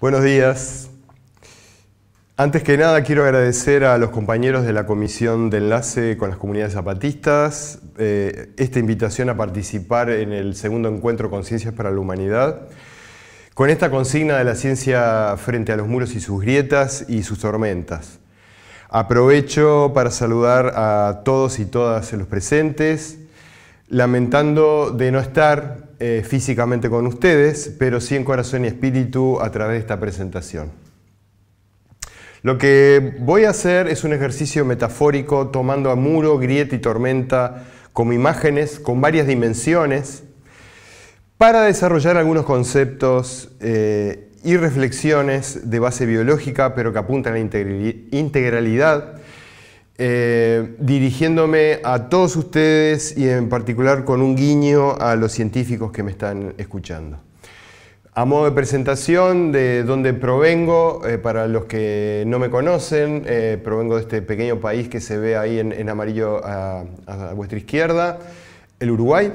Buenos días. Antes que nada quiero agradecer a los compañeros de la Comisión de Enlace con las Comunidades Zapatistas eh, esta invitación a participar en el segundo encuentro Ciencias para la Humanidad. Con esta consigna de la ciencia frente a los muros y sus grietas y sus tormentas. Aprovecho para saludar a todos y todas los presentes, lamentando de no estar eh, físicamente con ustedes, pero sí en corazón y espíritu a través de esta presentación. Lo que voy a hacer es un ejercicio metafórico tomando a muro, grieta y tormenta como imágenes con varias dimensiones para desarrollar algunos conceptos eh, y reflexiones de base biológica, pero que apuntan a la integralidad eh, dirigiéndome a todos ustedes y en particular con un guiño a los científicos que me están escuchando. A modo de presentación de dónde provengo, eh, para los que no me conocen, eh, provengo de este pequeño país que se ve ahí en, amarillo a, vuestra izquierda, el Uruguay.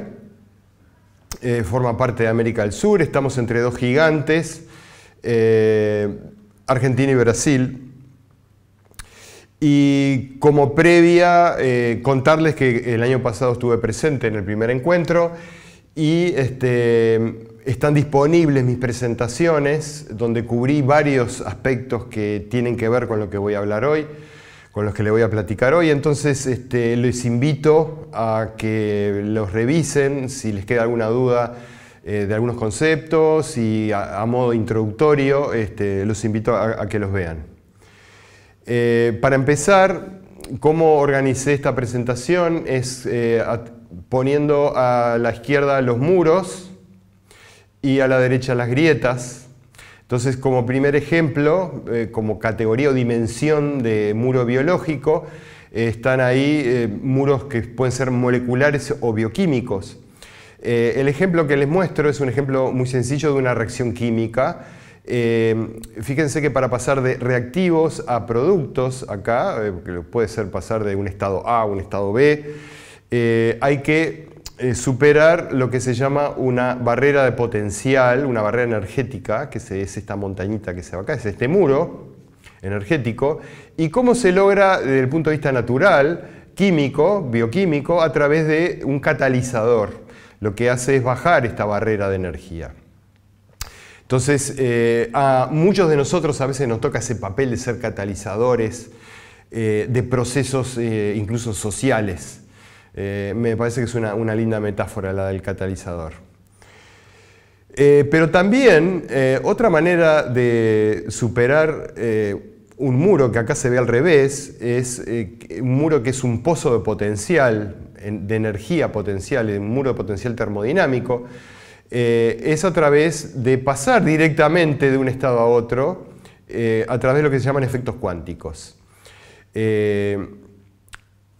forma parte de América del Sur, estamos entre dos gigantes, Argentina y Brasil. Y como previa, eh, contarles que el año pasado estuve presente en el primer encuentro y este, están disponibles mis presentaciones donde cubrí varios aspectos que tienen que ver con lo que voy a hablar hoy, con los que le voy a platicar hoy. Entonces este, les invito a que los revisen si les queda alguna duda eh, de algunos conceptos y a, modo introductorio este, los invito a que los vean. Eh, para empezar, cómo organicé esta presentación es eh, poniendo a la izquierda los muros y a la derecha las grietas. Entonces, como primer ejemplo, eh, como categoría o dimensión de muro biológico, están ahí muros que pueden ser moleculares o bioquímicos. el ejemplo que les muestro es un ejemplo muy sencillo de una reacción química Em, fíjense que para pasar de reactivos a productos acá, eh, que puede ser pasar de un estado A a un estado B, eh, hay que eh, superar lo que se llama una barrera de potencial, una barrera energética, que es esta montañita que se va acá, es este muro energético. ¿Y cómo se logra desde el punto de vista natural, químico, bioquímico, a través de un catalizador? Lo que hace es bajar esta barrera de energía. Entonces, eh, a muchos de nosotros a veces nos toca ese papel de ser catalizadores eh, de procesos eh, incluso sociales. me parece que es una, una, linda metáfora la del catalizador. pero también otra manera de superar un muro que acá se ve al revés, es un muro que es un pozo de potencial, de energía potencial, un muro de potencial termodinámico, eh, es a través de pasar directamente de un estado a otro, eh, a través de lo que se llaman efectos cuánticos. Eh,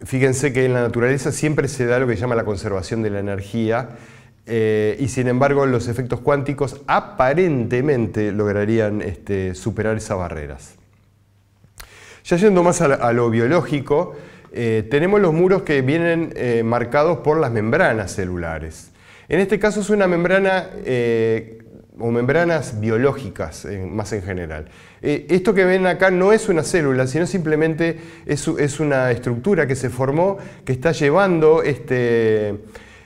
fíjense que en la naturaleza siempre se da lo que se llama la conservación de la energía, y sin embargo los efectos cuánticos aparentemente lograrían este, superar esas barreras. Ya yendo más a, lo biológico, tenemos los muros que vienen marcados por las membranas celulares. En este caso es una membrana eh, o membranas biológicas más en general. Eh, esto que ven acá no es una célula, sino simplemente es, una estructura que se formó que está llevando este,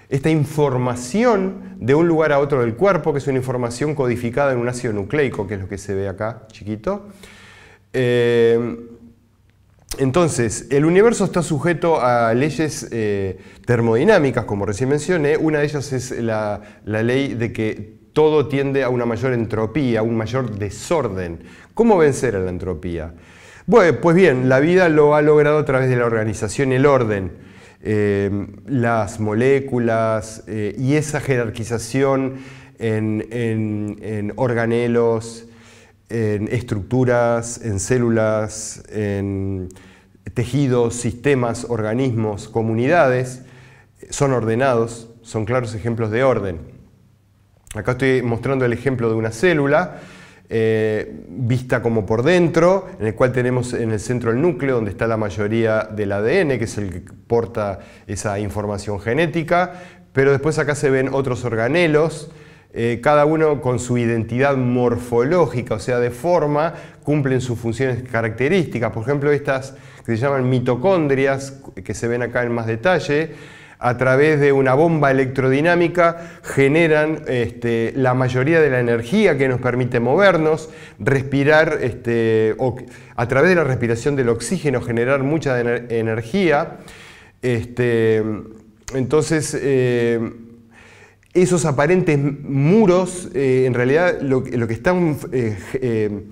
esta información de un lugar a otro del cuerpo, que es una información codificada en un ácido nucleico, que es lo que se ve acá chiquito. Eh, entonces, el universo está sujeto a leyes eh, termodinámicas, como recién mencioné. Una de ellas es la, ley de que todo tiende a una mayor entropía, a un mayor desorden. ¿Cómo vencer a la entropía? pues bien, la vida lo ha logrado a través de la organización y el orden. Eh, las moléculas eh, y esa jerarquización en organelos, en estructuras, en células, en tejidos, sistemas, organismos, comunidades, son ordenados, son claros ejemplos de orden. Acá estoy mostrando el ejemplo de una célula, eh, vista como por dentro, en el cual tenemos en el centro el núcleo, donde está la mayoría del ADN, que es el que porta esa información genética, pero después acá se ven otros organelos, eh, cada uno con su identidad morfológica, o sea, de forma, cumplen sus funciones características. Por ejemplo, estas que se llaman mitocondrias, que se ven acá en más detalle, a través de una bomba electrodinámica generan este, la mayoría de la energía que nos permite movernos, respirar, este, a través de la respiración del oxígeno generar mucha energía. Este, entonces, eh, esos aparentes muros, eh, en realidad lo, que están eh, eh,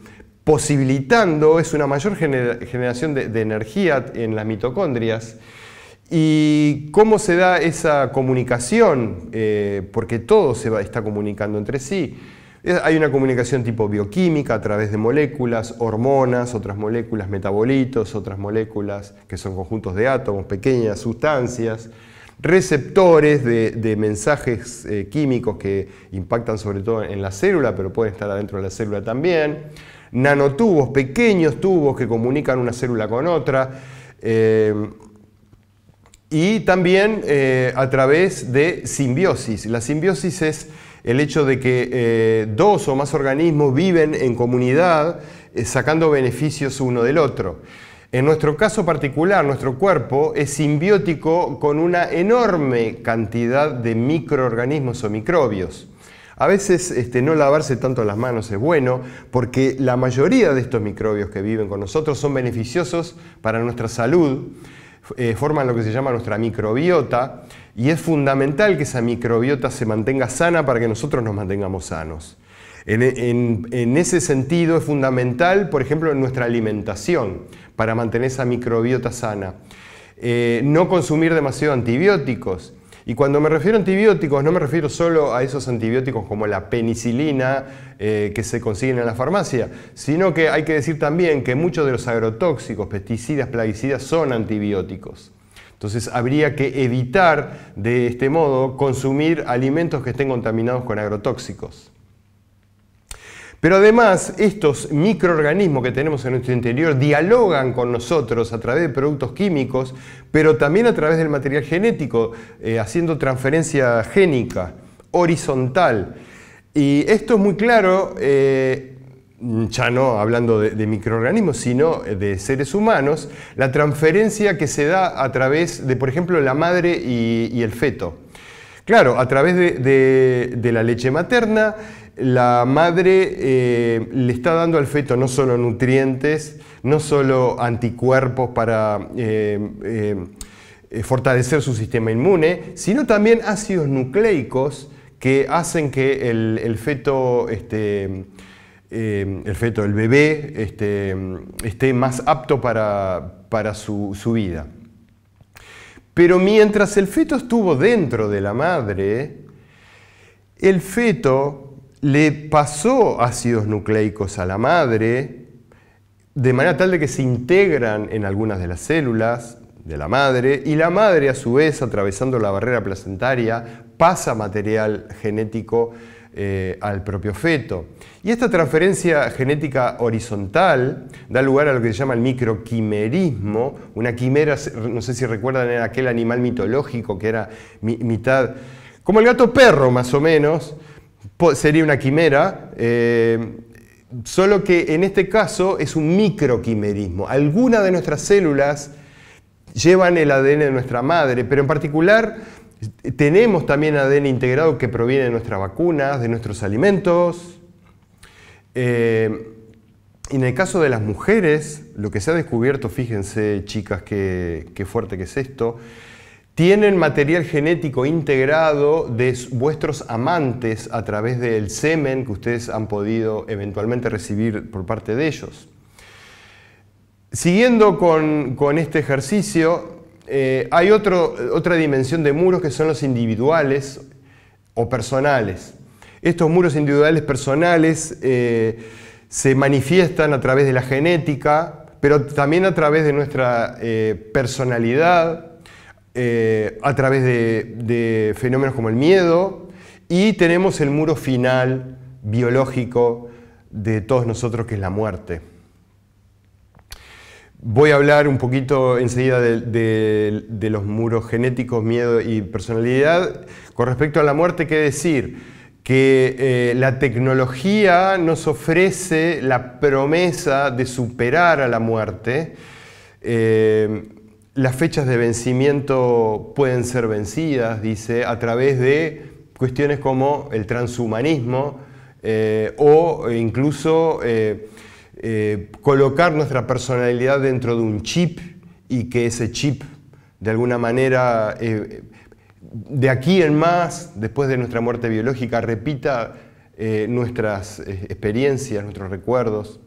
posibilitando es una mayor generación de, energía en las mitocondrias. ¿Y cómo se da esa comunicación? porque todo se está comunicando entre sí. hay una comunicación tipo bioquímica a través de moléculas, hormonas, otras moléculas, metabolitos, otras moléculas que son conjuntos de átomos, pequeñas sustancias receptores de, mensajes eh, químicos que impactan sobre todo en la célula, pero pueden estar adentro de la célula también, nanotubos, pequeños tubos que comunican una célula con otra, eh, y también eh, a través de simbiosis. La simbiosis es el hecho de que dos o más organismos viven en comunidad sacando beneficios uno del otro. En nuestro caso particular, nuestro cuerpo es simbiótico con una enorme cantidad de microorganismos o microbios. A veces este, no lavarse tanto las manos es bueno porque la mayoría de estos microbios que viven con nosotros son beneficiosos para nuestra salud, eh, forman lo que se llama nuestra microbiota y es fundamental que esa microbiota se mantenga sana para que nosotros nos mantengamos sanos. En, ese sentido es fundamental, por ejemplo, en nuestra alimentación, para mantener esa microbiota sana. Eh, no consumir demasiado antibióticos. Y cuando me refiero a antibióticos, no me refiero solo a esos antibióticos como la penicilina eh, que se consiguen en la farmacia, sino que hay que decir también que muchos de los agrotóxicos, pesticidas, plaguicidas, son antibióticos. Entonces habría que evitar de este modo consumir alimentos que estén contaminados con agrotóxicos. Pero además, estos microorganismos que tenemos en nuestro interior dialogan con nosotros a través de productos químicos, pero también a través del material genético, eh, haciendo transferencia génica, horizontal. Y esto es muy claro, eh, ya no hablando de, microorganismos, sino de seres humanos, la transferencia que se da a través de, por ejemplo, la madre y, el feto. Claro, a través de la leche materna, la madre eh, le está dando al feto no solo nutrientes, no solo anticuerpos para eh, eh, fortalecer su sistema inmune, sino también ácidos nucleicos que hacen que el, este, feto, el feto, bebé, este, esté más apto para, su vida. Pero mientras el feto estuvo dentro de la madre, el feto le pasó ácidos nucleicos a la madre, de manera tal de que se integran en algunas de las células de la madre, y la madre a su vez, atravesando la barrera placentaria, pasa material genético eh, al propio feto. Y esta transferencia genética horizontal da lugar a lo que se llama el microquimerismo. Una quimera, no sé si recuerdan, era aquel animal mitológico que era mitad, como el gato perro más o menos, sería una quimera, eh, solo que en este caso es un microquimerismo. Algunas de nuestras células llevan el ADN de nuestra madre, pero en particular eh, tenemos también ADN integrado que proviene de nuestras vacunas, de nuestros alimentos. Eh, en el caso de las mujeres, lo que se ha descubierto, fíjense chicas qué fuerte que es esto, tienen material genético integrado de vuestros amantes a través del semen que ustedes han podido eventualmente recibir por parte de ellos. Siguiendo con, este ejercicio, eh, hay otra dimensión de muros que son los individuales o personales. Estos muros individuales personales eh, se manifiestan a través de la genética, pero también a través de nuestra eh, personalidad, eh, a través de, fenómenos como el miedo y tenemos el muro final biológico de todos nosotros que es la muerte. Voy a hablar un poquito enseguida de, de, los muros genéticos, miedo y personalidad. Con respecto a la muerte, ¿qué decir? Que eh, la tecnología nos ofrece la promesa de superar a la muerte. Eh, las fechas de vencimiento pueden ser vencidas, dice, a través de cuestiones como el transhumanismo eh, o incluso eh, eh, colocar nuestra personalidad dentro de un chip y que ese chip de alguna manera de aquí en más, después de nuestra muerte biológica, repita nuestras experiencias, nuestros recuerdos.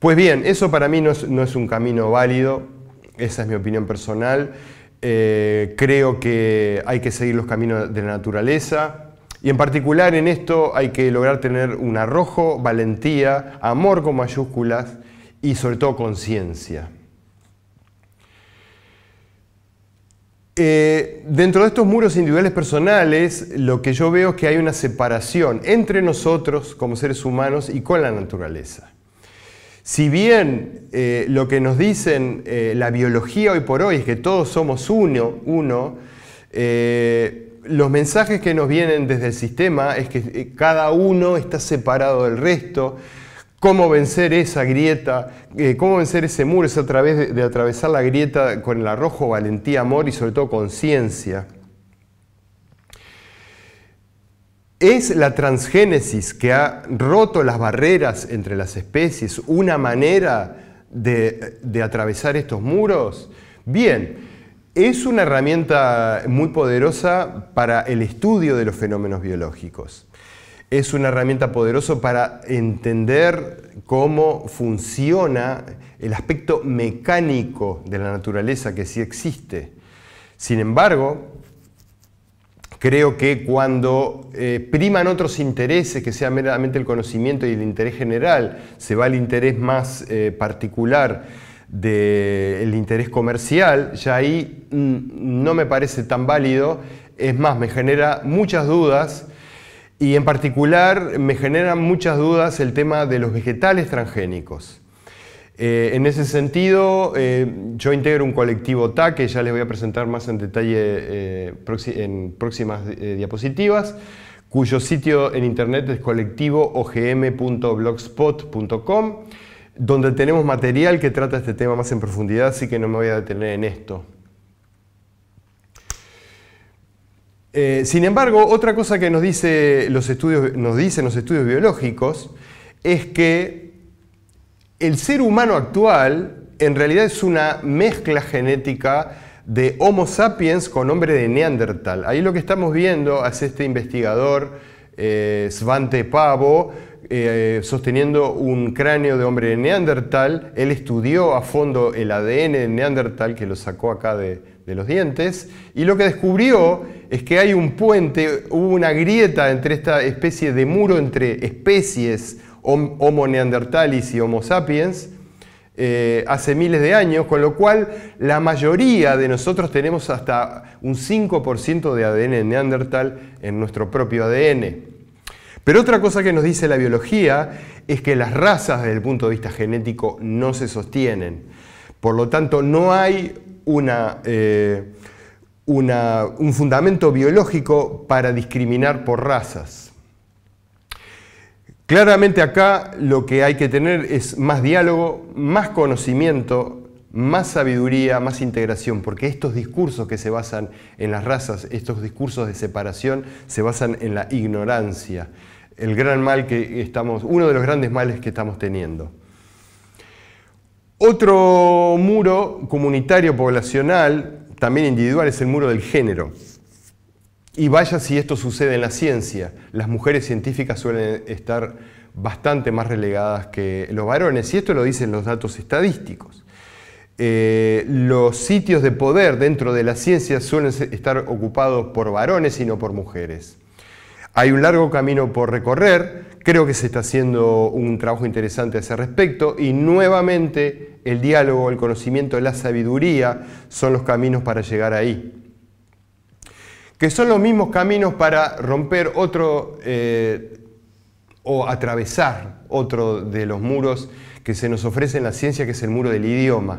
Pues bien, eso para mí no es un camino válido esa es mi opinión personal. Eh, creo que hay que seguir los caminos de la naturaleza. Y en particular en esto hay que lograr tener un arrojo, valentía, amor con mayúsculas y sobre todo conciencia. Eh, dentro de estos muros individuales personales, lo que yo veo es que hay una separación entre nosotros como seres humanos y con la naturaleza. Si bien eh, lo que nos dicen eh, la biología hoy por hoy es que todos somos uno, uno eh, los mensajes que nos vienen desde el sistema es que cada uno está separado del resto. Cómo vencer esa grieta, cómo vencer ese muro es a través de atravesar la grieta con el arrojo, valentía, amor y sobre todo conciencia. Es la transgénesis que ha roto las barreras entre las especies, una manera de, atravesar estos muros. Bien, es una herramienta muy poderosa para el estudio de los fenómenos biológicos. Es una herramienta poderosa para entender cómo funciona el aspecto mecánico de la naturaleza que sí existe. Sin embargo, Creo que cuando eh, priman otros intereses, que sea meramente el conocimiento y el interés general, se va al interés más eh, particular del interés comercial, ya ahí mm, no me parece tan válido, es más, me genera muchas dudas y en particular me generan muchas dudas el tema de los vegetales transgénicos. Eh, en ese sentido, eh, yo integro un colectivo TAC, que ya les voy a presentar más en detalle eh, en próximas diapositivas, cuyo sitio en internet es colectivoogm.blogspot.com, donde tenemos material que trata este tema más en profundidad, así que no me voy a detener en esto. sin embargo, otra cosa que nos, dice los estudios, nos dicen los estudios biológicos es que el ser humano actual en realidad es una mezcla genética de Homo sapiens con hombre de Neandertal. Ahí lo que estamos viendo hace este investigador, eh, Svante Pavo, eh, sosteniendo un cráneo de hombre de Neandertal. Él estudió a fondo el ADN de Neandertal, que lo sacó acá de, de los dientes, y lo que descubrió es que hay un puente, hubo una grieta entre esta especie de muro entre especies Homo neandertalis y Homo sapiens, eh, hace miles de años, con lo cual la mayoría de nosotros tenemos hasta un 5% de ADN neandertal en nuestro propio ADN. Pero otra cosa que nos dice la biología es que las razas desde el punto de vista genético no se sostienen. Por lo tanto, no hay eh, un fundamento biológico para discriminar por razas. Claramente acá lo que hay que tener es más diálogo, más conocimiento, más sabiduría, más integración, porque estos discursos que se basan en las razas, estos discursos de separación, se basan en la ignorancia, el gran mal que estamos, uno de los grandes males que estamos teniendo. Otro muro comunitario poblacional, también individual, es el muro del género. Y vaya si esto sucede en la ciencia. Las mujeres científicas suelen estar bastante más relegadas que los varones, y esto lo dicen los datos estadísticos. Eh, los sitios de poder dentro de la ciencia suelen estar ocupados por varones y no por mujeres. Hay un largo camino por recorrer, creo que se está haciendo un trabajo interesante a ese respecto y nuevamente el diálogo, el conocimiento, la sabiduría son los caminos para llegar ahí que son los mismos caminos para romper otro eh, o atravesar otro de los muros que se nos ofrece en la ciencia, que es el muro del idioma.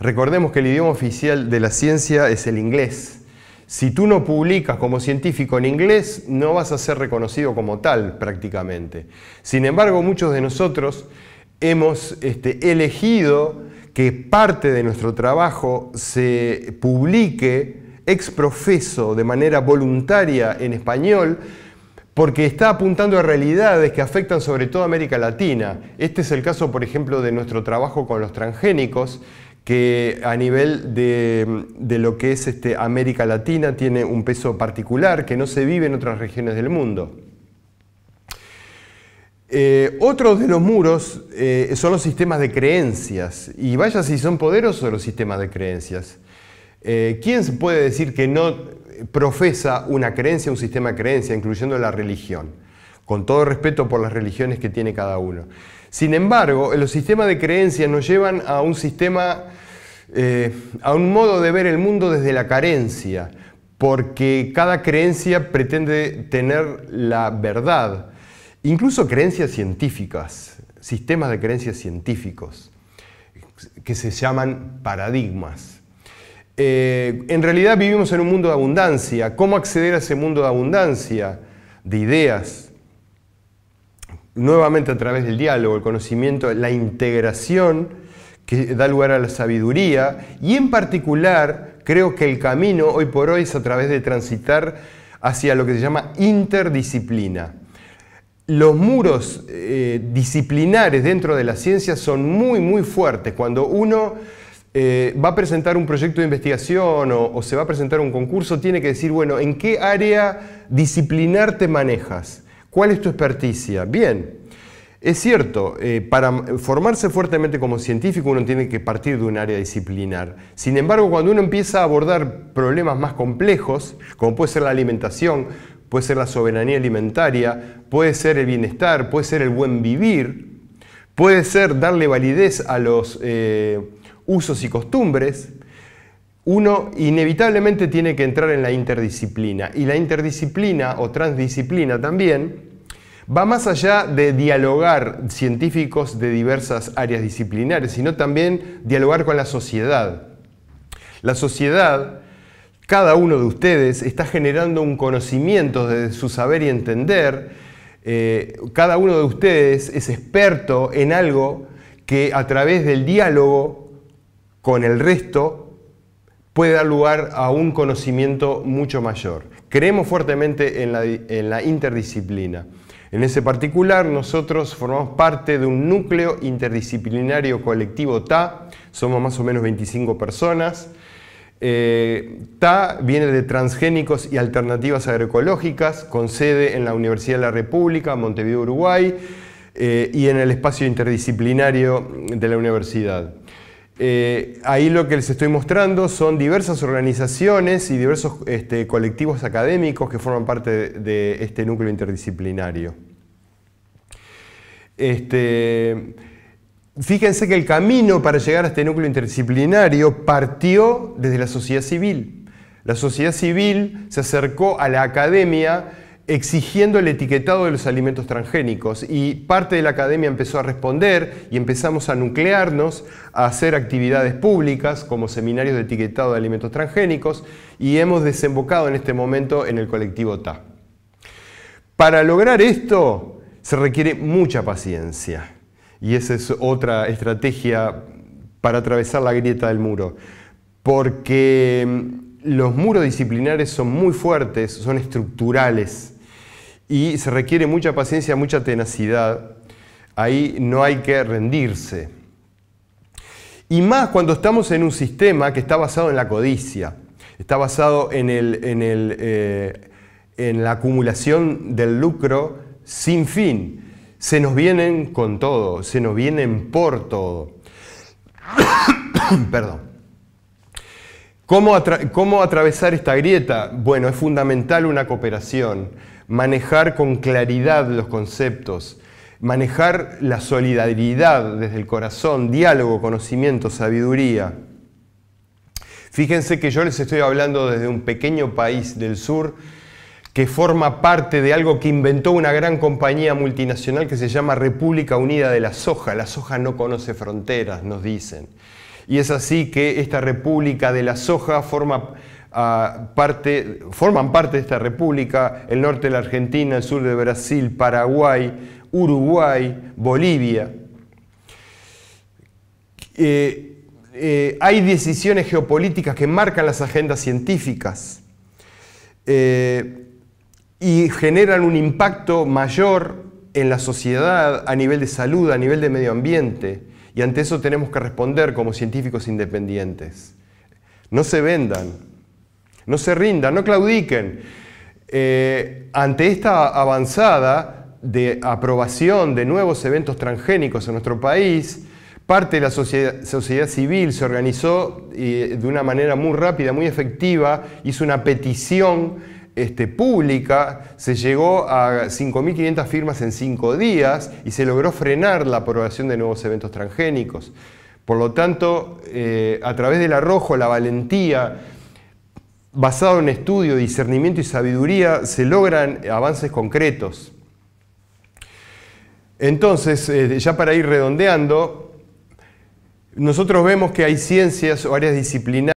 Recordemos que el idioma oficial de la ciencia es el inglés. Si tú no publicas como científico en inglés, no vas a ser reconocido como tal prácticamente. Sin embargo, muchos de nosotros hemos este, elegido que parte de nuestro trabajo se publique exprofeso de manera voluntaria en español, porque está apuntando a realidades que afectan sobre todo a América Latina. Este es el caso, por ejemplo, de nuestro trabajo con los transgénicos, que a nivel de, lo que es este, América Latina tiene un peso particular que no se vive en otras regiones del mundo. Otros eh, otro de los muros eh, son los sistemas de creencias, y vaya si son poderosos los sistemas de creencias. Eh, ¿Quién puede decir que no profesa una creencia, un sistema de creencia, incluyendo la religión? Con todo respeto por las religiones que tiene cada uno. Sin embargo, los sistemas de creencia nos llevan a un sistema, eh, a un modo de ver el mundo desde la carencia, porque cada creencia pretende tener la verdad, incluso creencias científicas, sistemas de creencias científicos, que se llaman paradigmas. Eh, en realidad vivimos en un mundo de abundancia. ¿Cómo acceder a ese mundo de abundancia? De ideas. Nuevamente a través del diálogo, el conocimiento, la integración que da lugar a la sabiduría y en particular creo que el camino hoy por hoy es a través de transitar hacia lo que se llama interdisciplina. Los muros eh, disciplinares dentro de la ciencia son muy, muy fuertes. Cuando uno eh, va a presentar un proyecto de investigación o, se va a presentar un concurso, tiene que decir, bueno, ¿en qué área disciplinar te manejas? ¿Cuál es tu experticia? Bien, es cierto, eh, para formarse fuertemente como científico uno tiene que partir de un área disciplinar. Sin embargo, cuando uno empieza a abordar problemas más complejos, como puede ser la alimentación, puede ser la soberanía alimentaria, puede ser el bienestar, puede ser el buen vivir, puede ser darle validez a los... Eh, usos y costumbres, uno inevitablemente tiene que entrar en la interdisciplina. Y la interdisciplina o transdisciplina también va más allá de dialogar científicos de diversas áreas disciplinares, sino también dialogar con la sociedad. La sociedad, cada uno de ustedes, está generando un conocimiento de su saber y entender. Eh, cada uno de ustedes es experto en algo que a través del diálogo con el resto puede dar lugar a un conocimiento mucho mayor. Creemos fuertemente en la, interdisciplina. En ese particular, nosotros formamos parte de un núcleo interdisciplinario colectivo TA, somos más o menos 25 personas. Eh, TA viene de Transgénicos y Alternativas Agroecológicas, con sede en la Universidad de la República, Montevideo, Uruguay, eh, y en el espacio interdisciplinario de la universidad. Eh, ahí lo que les estoy mostrando son diversas organizaciones y diversos este, colectivos académicos que forman parte de, este núcleo interdisciplinario. Este, fíjense que el camino para llegar a este núcleo interdisciplinario partió desde la sociedad civil. La sociedad civil se acercó a la academia exigiendo el etiquetado de los alimentos transgénicos y parte de la academia empezó a responder y empezamos a nuclearnos, a hacer actividades públicas como seminarios de etiquetado de alimentos transgénicos y hemos desembocado en este momento en el colectivo TA. Para lograr esto se requiere mucha paciencia y esa es otra estrategia para atravesar la grieta del muro, porque mm, los muros disciplinares son muy fuertes, son estructurales y se requiere mucha paciencia, mucha tenacidad. Ahí no hay que rendirse. Y más cuando estamos en un sistema que está basado en la codicia, está basado en, el, en, eh, la acumulación del lucro sin fin. Se nos vienen con todo, se nos vienen por todo. Perdón. ¿Cómo, ¿Cómo, atravesar esta grieta? Bueno, es fundamental una cooperación manejar con claridad los conceptos, manejar la solidaridad desde el corazón, diálogo, conocimiento, sabiduría. Fíjense que yo les estoy hablando desde un pequeño país del sur que forma parte de algo que inventó una gran compañía multinacional que se llama República Unida de la Soja. La soja no conoce fronteras, nos dicen. Y es así que esta República de la Soja forma forman parte de esta república, el norte de la Argentina, el sur de Brasil, Paraguay, Uruguay, Bolivia. Eh, eh, hay decisiones geopolíticas que marcan las agendas científicas eh, y generan un impacto mayor en la sociedad a nivel de salud, a nivel de medio ambiente. Y ante eso tenemos que responder como científicos independientes. No se vendan, no se rindan, no claudiquen. Eh, ante esta avanzada de aprobación de nuevos eventos transgénicos en nuestro país, parte de la sociedad, civil se organizó eh, de una manera muy rápida, muy efectiva, hizo una petición este, pública, se llegó a 5.500 firmas en cinco días y se logró frenar la aprobación de nuevos eventos transgénicos. Por lo tanto, eh, a través del arrojo, la valentía basado en estudio, discernimiento y sabiduría, se logran avances concretos. Entonces, eh, ya para ir redondeando, nosotros vemos que hay ciencias o áreas disciplinarias